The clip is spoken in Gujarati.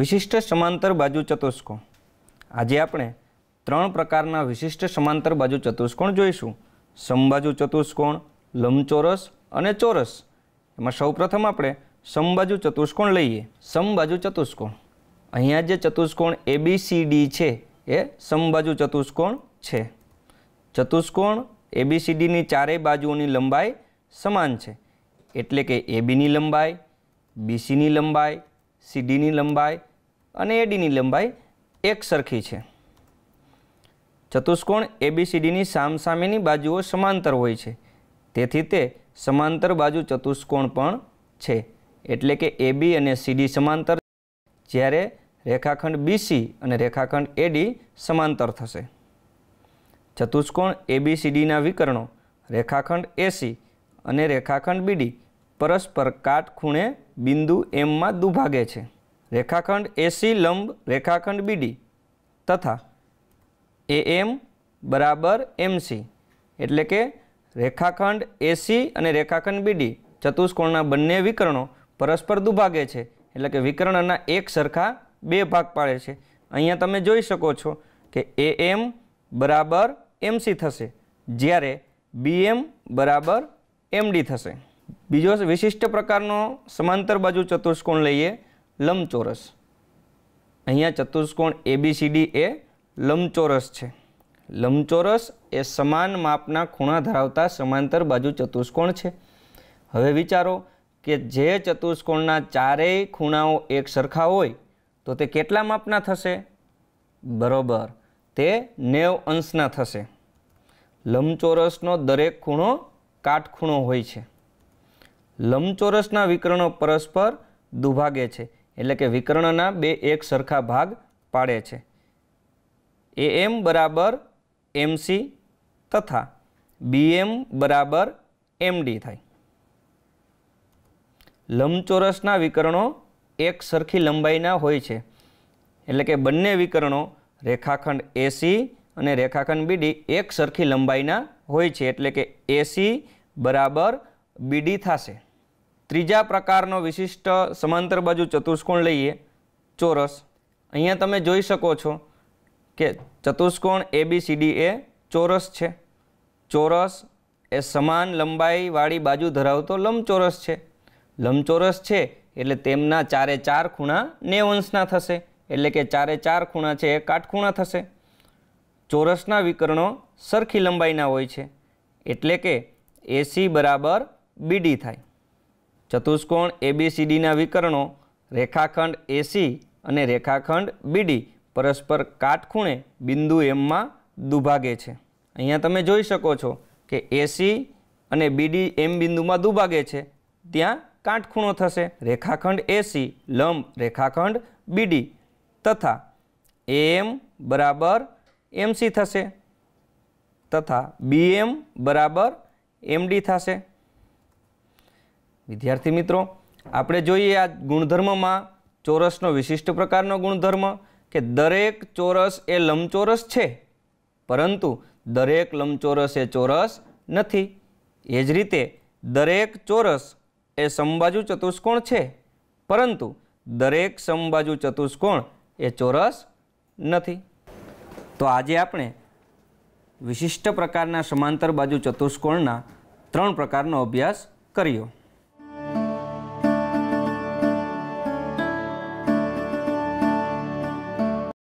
વિશિષ્ટ સમાંતર બાજુ ચતુષ્કોણ આજે આપણે ત્રણ પ્રકારના વિશિષ્ટ સમાંતર બાજુ ચતુષ્કોણ જોઈશું સમબાજુ ચતુષ્કોણ લંબચોરસ અને ચોરસ એમાં સૌપ્રથમ આપણે સમબાજુ ચતુષ્કોણ લઈએ સમબાજુ ચતુષ્કોણ અહીંયા જે ચતુષ્કોણ એબીસીડી છે એ સમબાજુ ચતુષ્કોણ છે ચતુષ્કોણ એબીસીડીની ચારેય બાજુઓની લંબાઈ સમાન છે એટલે કે એબીની લંબાઈ બીસીની લંબાઈ સીડીની લંબાઈ અને એડીની લંબાઈ એક સરખી છે ચતુષ્કોણ એબીસીડીની સામસામેની બાજુઓ સમાંતર હોય છે તેથી તે સમાંતર બાજુ ચતુષ્કોણ પણ છે એટલે કે એબી અને સીડી સમાંતર જ્યારે રેખાખંડ બીસી અને રેખાખંડ એડી સમાંતર થશે ચતુષ્કોણ એબીસીડીના વિકર્ણો રેખાખંડ એસી અને રેખાખંડ બીડી પરસ્પર કાટખૂણે બિંદુ એમમાં દુભાગે છે રેખાખંડ એસી લંબ રેખાખંડ બીડી તથા એ એમ બરાબર એમસી એટલે કે રેખાખંડ એસી અને રેખાખંડ બીડી ચતુષ્કોણના બંને વિકરણો પરસ્પર દુભાગે છે એટલે કે વિકરણના એક સરખા બે ભાગ પાડે છે અહીંયા તમે જોઈ શકો છો કે એ એમ બરાબર એમસી થશે જ્યારે બી એમ બરાબર એમડી થશે બીજો વિશિષ્ટ પ્રકારનો સમાંતર બાજુ ચતુષ્કોણ લઈએ લંબચોરસ અહીંયા ચતુષ્કોણ એબીસીડી એ લંબચોરસ છે લંબચોરસ એ સમાન માપના ખૂણા ધરાવતા સમાંતર બાજુ ચતુષ્કોણ છે હવે વિચારો કે જે ચતુષ્કોણના ચારેય ખૂણાઓ એક સરખા હોય તો તે કેટલા માપના થશે બરોબર તે નેવ અંશના થશે લંબચોરસનો દરેક ખૂણો કાટખૂણો હોય છે લંબચોરસના વિકર્ણો પરસ્પર દુભાગે છે એટલે કે વિકર્ણના બે એક સરખા ભાગ પાડે છે એ એમ બરાબર એમસી તથા બી એમ બરાબર એમડી થાય લંબચોરસના વિકર્ણો એક સરખી લંબાઈના હોય છે એટલે કે બંને વિકર્ણો રેખાખંડ એસી અને રેખાખંડ બીડી એક સરખી લંબાઈના હોય છે એટલે કે એસી બરાબર બીડી થશે ત્રીજા પ્રકારનો વિશિષ્ટ સમાંતર બાજુ ચતુષ્કોણ લઈએ ચોરસ અહીંયા તમે જોઈ શકો છો કે ચતુષ્કોણ એબીસીડી એ ચોરસ છે ચોરસ એ સમાન લંબાઈવાળી બાજુ ધરાવતો લંબચોરસ છે લંબચોરસ છે એટલે તેમના ચારે ચાર ખૂણા નેવંશના થશે એટલે કે ચારે ચાર ખૂણા છે એ કાટખૂણા થશે ચોરસના વિકર્ણો સરખી લંબાઈના હોય છે એટલે કે એસી બરાબર બીડી થાય ચતુષ્કોણ એબીસીડીના વિકરણો રેખાખંડ એસી અને રેખાખંડ બીડી પરસ્પર કાટખૂણે બિંદુ એમમાં દુભાગે છે અહીંયા તમે જોઈ શકો છો કે એસી અને બીડી એમ બિંદુમાં દુભાગે છે ત્યાં કાટખૂણો થશે રેખાખંડ એસી લંબ રેખાખંડ બીડી તથા એમ બરાબર એમસી થશે તથા બી એમ બરાબર એમડી થશે વિદ્યાર્થી મિત્રો આપણે જોઈએ આ ગુણધર્મમાં ચોરસનો વિશિષ્ટ પ્રકારનો ગુણધર્મ કે દરેક ચોરસ એ લંબચોરસ છે પરંતુ દરેક લંબચોરસ એ ચોરસ નથી એ જ રીતે દરેક ચોરસ એ સમબાજુ ચતુષ્કોણ છે પરંતુ દરેક સમબાજુ ચતુષ્કોણ એ ચોરસ નથી તો આજે આપણે વિશિષ્ટ પ્રકારના સમાંતર બાજુ ચતુષ્કોણના ત્રણ પ્રકારનો અભ્યાસ કર્યો